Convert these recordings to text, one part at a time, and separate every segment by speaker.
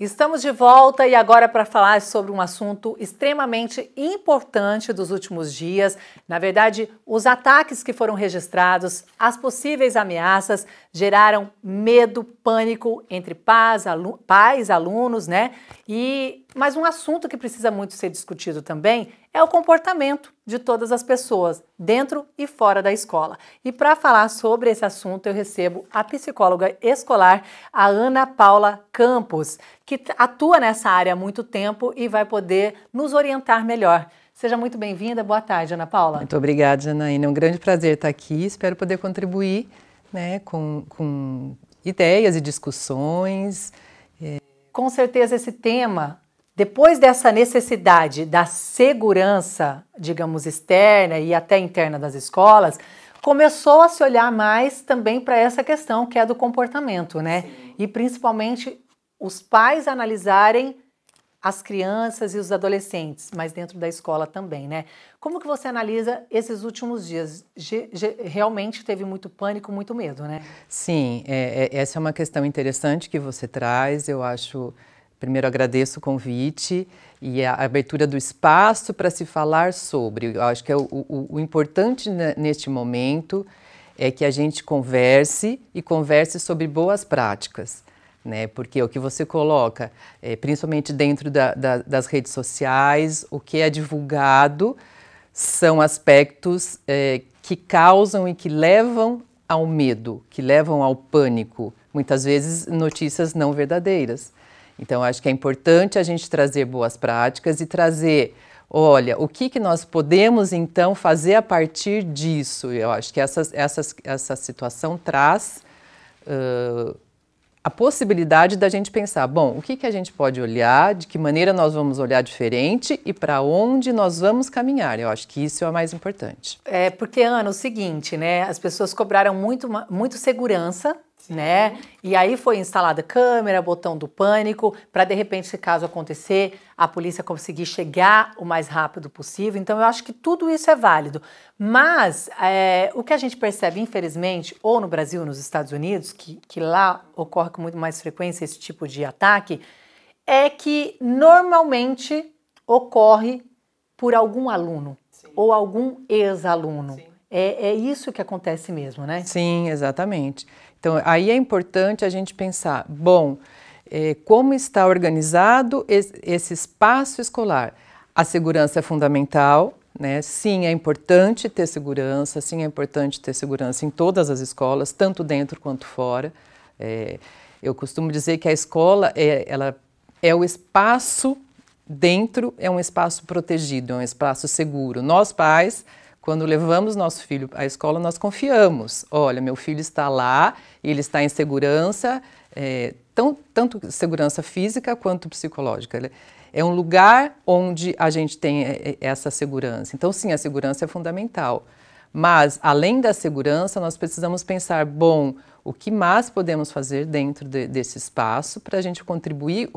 Speaker 1: Estamos de volta e agora para falar sobre um assunto extremamente importante dos últimos dias. Na verdade, os ataques que foram registrados, as possíveis ameaças, geraram medo, pânico entre pais, alu pais alunos, né? E mas um assunto que precisa muito ser discutido também é o comportamento de todas as pessoas, dentro e fora da escola. E para falar sobre esse assunto, eu recebo a psicóloga escolar, a Ana Paula Campos, que atua nessa área há muito tempo e vai poder nos orientar melhor. Seja muito bem-vinda. Boa tarde, Ana Paula. Muito
Speaker 2: obrigada, Janaína. É um grande prazer estar aqui. Espero poder
Speaker 1: contribuir né, com, com ideias e discussões. Com certeza, esse tema depois dessa necessidade da segurança, digamos, externa e até interna das escolas, começou a se olhar mais também para essa questão que é do comportamento, né? Sim. E principalmente os pais analisarem as crianças e os adolescentes, mas dentro da escola também, né? Como que você analisa esses últimos dias? realmente teve muito pânico, muito medo, né?
Speaker 2: Sim, é, é, essa é uma questão interessante que você traz. Eu acho Primeiro agradeço o convite e a abertura do espaço para se falar sobre. Eu acho que é o, o, o importante neste momento é que a gente converse e converse sobre boas práticas. Né? Porque o que você coloca, é, principalmente dentro da, da, das redes sociais, o que é divulgado são aspectos é, que causam e que levam ao medo, que levam ao pânico. Muitas vezes notícias não verdadeiras. Então, acho que é importante a gente trazer boas práticas e trazer, olha, o que, que nós podemos então fazer a partir disso. Eu acho que essa, essa, essa situação traz uh, a possibilidade da gente pensar, bom, o que, que a gente pode olhar, de que maneira nós vamos olhar diferente e para onde nós vamos caminhar. Eu acho que isso é o mais importante.
Speaker 1: É, porque, Ana, é o seguinte, né? As pessoas cobraram muito, muito segurança né? E aí foi instalada câmera, botão do pânico, para de repente, se caso acontecer, a polícia conseguir chegar o mais rápido possível. Então eu acho que tudo isso é válido. Mas é, o que a gente percebe, infelizmente, ou no Brasil, ou nos Estados Unidos, que, que lá ocorre com muito mais frequência esse tipo de ataque, é que normalmente ocorre por algum aluno Sim. ou algum ex-aluno. É, é isso que acontece mesmo,
Speaker 2: né? Sim, exatamente. Então, aí é importante a gente pensar: bom, é, como está organizado esse espaço escolar? A segurança é fundamental, né? Sim, é importante ter segurança, sim, é importante ter segurança em todas as escolas, tanto dentro quanto fora. É, eu costumo dizer que a escola é, ela é o espaço dentro, é um espaço protegido, é um espaço seguro. Nós, pais, quando levamos nosso filho à escola, nós confiamos. Olha, meu filho está lá, ele está em segurança, é, tão, tanto segurança física quanto psicológica. É um lugar onde a gente tem é, é, essa segurança. Então, sim, a segurança é fundamental. Mas, além da segurança, nós precisamos pensar, bom, o que mais podemos fazer dentro de, desse espaço para a gente contribuir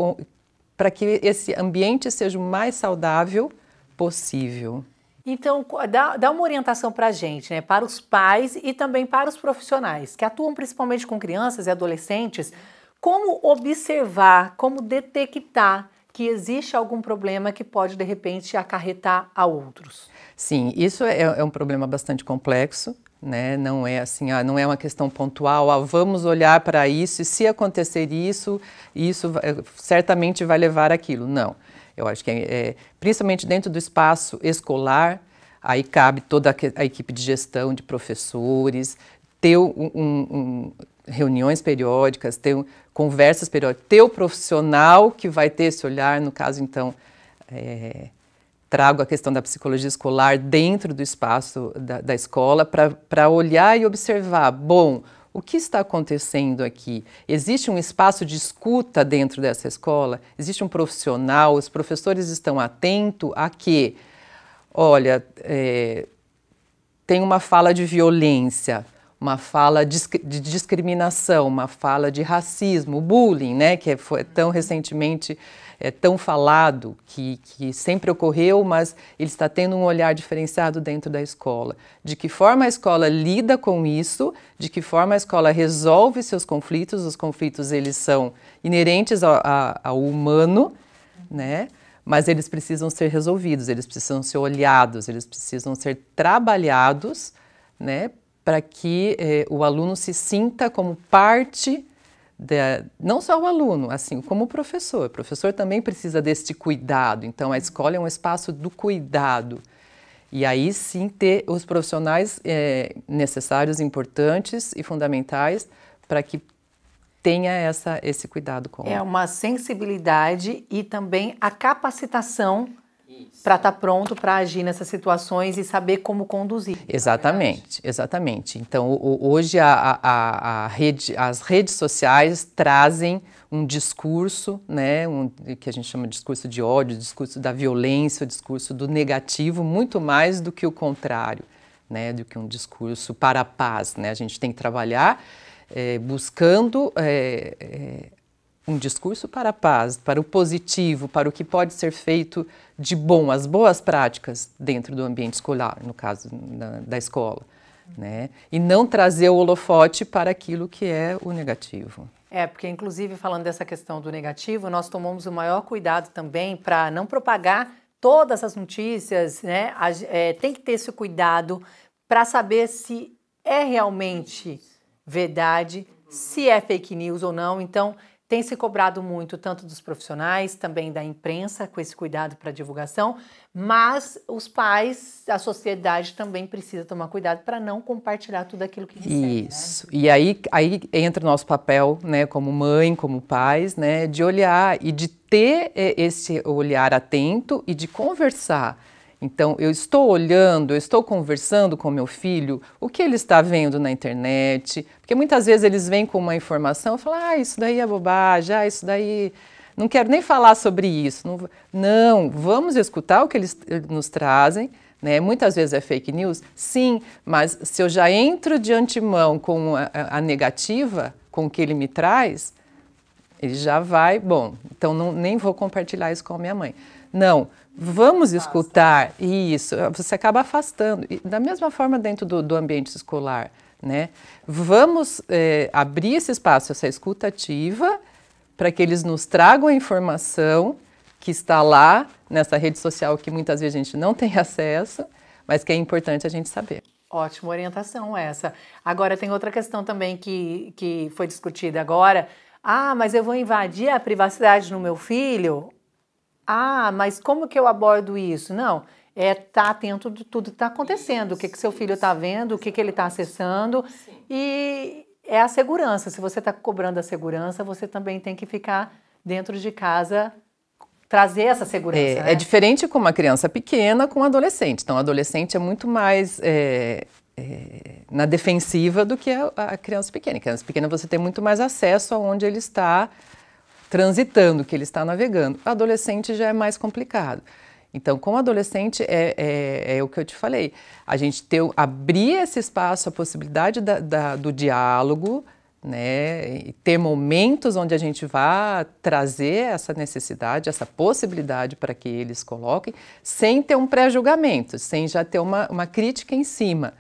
Speaker 2: para que esse ambiente seja o mais saudável possível.
Speaker 1: Então, dá, dá uma orientação para a gente, né? para os pais e também para os profissionais que atuam principalmente com crianças e adolescentes, como observar, como detectar que existe algum problema que pode, de repente, acarretar a outros.
Speaker 2: Sim, isso é, é um problema bastante complexo. Né? Não é assim, ah, não é uma questão pontual. Ah, vamos olhar para isso e se acontecer isso, isso eh, certamente vai levar aquilo. Não. Eu acho que, é, é, principalmente dentro do espaço escolar, aí cabe toda a equipe de gestão, de professores, ter um, um, reuniões periódicas, ter conversas periódicas, ter o profissional que vai ter esse olhar, no caso, então, é, trago a questão da psicologia escolar dentro do espaço da, da escola para olhar e observar, bom, o que está acontecendo aqui? Existe um espaço de escuta dentro dessa escola? Existe um profissional? Os professores estão atentos a que, olha, é, tem uma fala de violência, uma fala de, discriminação, uma fala de racismo, bullying, né, que foi tão recentemente é, tão falado, que, que sempre ocorreu, mas ele está tendo um olhar diferenciado dentro da escola. De que forma a escola lida com isso, de que forma a escola resolve seus conflitos, os conflitos eles são inerentes ao, ao humano, né? mas eles precisam ser resolvidos, eles precisam ser olhados, eles precisam ser trabalhados, né, para que eh, o aluno se sinta como parte não só o aluno, assim como o professor. O professor também precisa deste cuidado. Então, a escola é um espaço do cuidado. E aí sim ter os profissionais é, necessários, importantes e fundamentais para que tenha essa, esse cuidado com. É uma
Speaker 1: sensibilidade e também a capacitação para estar tá pronto para agir nessas situações e saber como conduzir.
Speaker 2: Exatamente, exatamente. Então, o, hoje a, a, a rede, as redes sociais trazem um discurso, né, um, que a gente chama de discurso de ódio, discurso da violência, discurso do negativo, muito mais do que o contrário, né, do que um discurso para a paz. Né? A gente tem que trabalhar é, buscando é, é, um discurso para a paz, para o positivo, para o que pode ser feito de bom, as boas práticas dentro do ambiente escolar, no caso na, da escola. Né? E não trazer o holofote para aquilo que é o negativo.
Speaker 1: É, porque inclusive falando dessa questão do negativo, nós tomamos o maior cuidado também para não propagar todas as notícias, né? É, tem que ter esse cuidado para saber se é realmente verdade, se é fake news ou não. Então, tem se cobrado muito, tanto dos profissionais, também da imprensa, com esse cuidado para divulgação, mas os pais, a sociedade também precisa tomar cuidado para não compartilhar tudo aquilo que recebe. Né?
Speaker 2: Isso. Né? E aí, aí entra o nosso papel, né, como mãe, como pais, né, de olhar e de ter eh, esse olhar atento e de conversar então, eu estou olhando, eu estou conversando com meu filho, o que ele está vendo na internet, porque muitas vezes eles vêm com uma informação e falam, ah, isso daí é bobagem, ah, isso daí não quero nem falar sobre isso. Não, não, vamos escutar o que eles eh, nos trazem. Né? Muitas vezes é fake news, sim, mas se eu já entro de antemão com a, a negativa, com o que ele me traz, ele já vai, bom, então não, nem vou compartilhar isso com a minha mãe. Não, Vamos escutar isso. Você acaba afastando. E da mesma forma dentro do, do ambiente escolar, né? Vamos é, abrir esse espaço, essa escutativa, para que eles nos tragam a informação que está lá nessa rede social que muitas vezes a gente não tem acesso, mas que é importante a gente saber.
Speaker 1: Ótima orientação essa. Agora tem outra questão também que, que foi discutida agora. Ah, mas eu vou invadir a privacidade do meu filho? Ah, mas como que eu abordo isso? Não, é estar tá atento de tudo que está acontecendo, isso, o que, que seu filho está vendo, o que, que ele está acessando. Sim. E é a segurança. Se você está cobrando a segurança, você também tem que ficar dentro de casa trazer essa segurança. É, é né? é
Speaker 2: diferente com uma criança pequena com um adolescente. Então, o adolescente é muito mais é, é, na defensiva do que a, a criança pequena. A criança pequena você tem muito mais acesso a onde ele está transitando, que ele está navegando. Adolescente já é mais complicado. Então, com adolescente, é, é, é, o que eu te falei. A gente ter, abrir esse espaço, a possibilidade da, da, do diálogo, né? ter momentos onde a gente vá trazer essa necessidade, essa possibilidade para que eles coloquem, sem ter um pré-julgamento, sem já ter uma, uma crítica em cima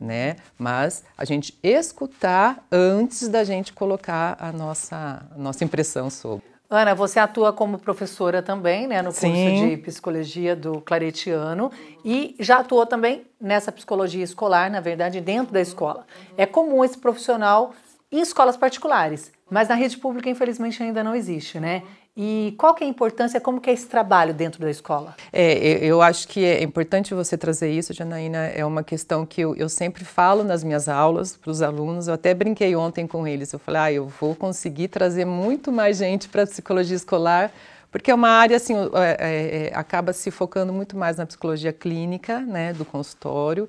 Speaker 2: né? Mas a gente
Speaker 1: escutar
Speaker 2: antes da gente colocar a nossa, a nossa impressão sobre. Ana,
Speaker 1: você atua como professora também, né, no curso Sim. de psicologia do Claretiano e já atuou também nessa psicologia escolar, na verdade, dentro da escola. É comum esse profissional em escolas particulares, mas na rede pública, infelizmente, ainda não existe, né? E qual que é a importância, como que é esse trabalho dentro da escola?
Speaker 2: É, eu acho que é importante você trazer isso, Janaína, é uma questão que eu, eu sempre falo nas minhas aulas para os alunos, eu até brinquei ontem com eles, eu falei, ah, eu vou conseguir trazer muito mais gente para a psicologia escolar, porque é uma área, assim, é, é, é, acaba se focando muito mais na psicologia clínica, né, do consultório,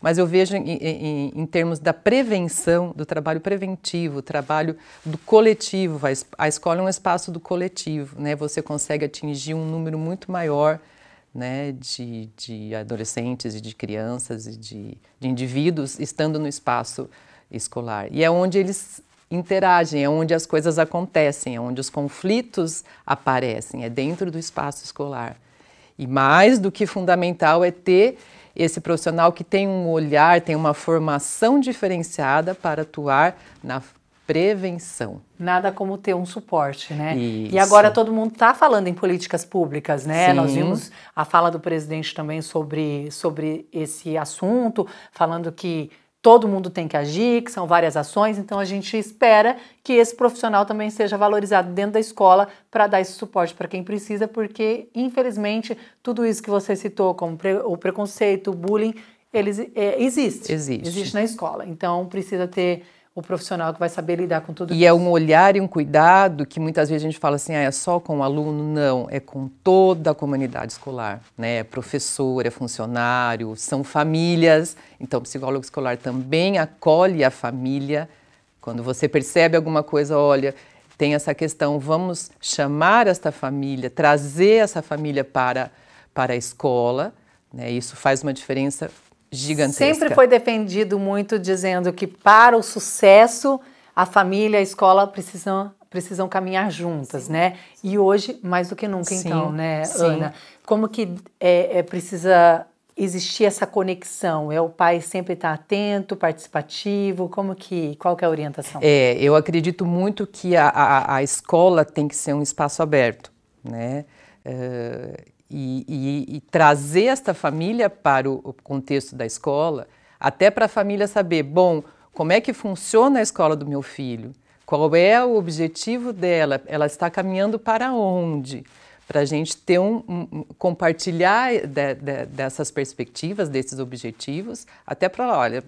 Speaker 2: mas eu vejo em, em, em termos da prevenção, do trabalho preventivo, trabalho do coletivo. A escola é um espaço do coletivo, né? Você consegue atingir um número muito maior né, de, de adolescentes e de crianças e de, de indivíduos estando no espaço escolar. E é onde eles interagem, é onde as coisas acontecem, é onde os conflitos aparecem, é dentro do espaço escolar. E mais do que fundamental é ter esse profissional que tem um olhar, tem uma formação diferenciada para
Speaker 1: atuar na
Speaker 2: prevenção.
Speaker 1: Nada como ter um suporte, né? Isso. E agora todo mundo está falando em políticas públicas, né? Sim. Nós vimos a fala do presidente também sobre, sobre esse assunto, falando que todo mundo tem que agir, que são várias ações, então a gente espera que esse profissional também seja valorizado dentro da escola para dar esse suporte para quem precisa, porque infelizmente tudo isso que você citou, como pre o preconceito, o bullying, eles é, existe, existe. Existe na escola. Então precisa ter o profissional que vai saber lidar com tudo e isso. E é
Speaker 2: um olhar e um cuidado que muitas vezes a gente fala assim, ah, é só com o aluno, não, é com toda a comunidade escolar, né? É professor, é funcionário, são famílias. Então, o psicólogo escolar também acolhe a família. Quando você percebe alguma coisa, olha, tem essa questão, vamos chamar esta família, trazer essa família para para a escola, né? Isso faz uma diferença gigantesca. Sempre foi
Speaker 1: defendido muito dizendo que para o sucesso a família e a escola precisam precisam caminhar juntas, sim, né? Sim. E hoje mais do que nunca, sim, então, né, Ana? Como que é, é, precisa existir essa conexão? É o pai sempre estar tá atento, participativo? Como que, qual que é a orientação? É,
Speaker 2: eu acredito muito que a, a, a escola tem que ser um espaço aberto, né? Uh, e, e, e trazer esta família para o contexto da escola, até para a família saber, bom, como é que funciona a escola do meu filho? Qual é o objetivo dela? Ela está caminhando para onde? para a gente ter um, um compartilhar de, de, dessas perspectivas, desses objetivos, até para, olha,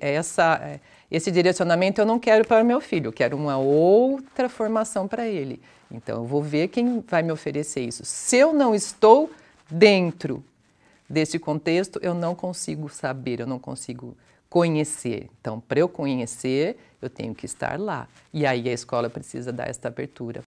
Speaker 2: essa, é, esse direcionamento eu não quero para o meu filho, eu quero uma outra formação para ele. Então eu vou ver quem vai me oferecer isso. Se eu não estou dentro desse contexto, eu não consigo saber, eu não consigo conhecer. Então, para eu conhecer, eu tenho que estar lá. E aí a escola precisa dar esta abertura.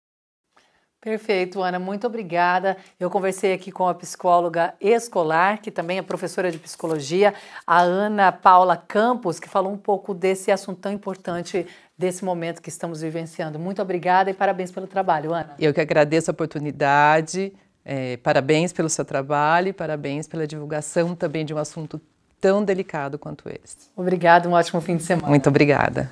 Speaker 1: Perfeito, Ana, muito obrigada. Eu conversei aqui com a psicóloga escolar, que também é professora de psicologia, a Ana Paula Campos, que falou um pouco desse assunto tão importante desse momento que estamos vivenciando. Muito obrigada e parabéns pelo trabalho, Ana.
Speaker 2: Eu que agradeço a oportunidade, é, parabéns pelo seu trabalho e parabéns pela divulgação também de um assunto tão delicado quanto esse.
Speaker 1: Obrigada, um ótimo fim de semana. Muito obrigada.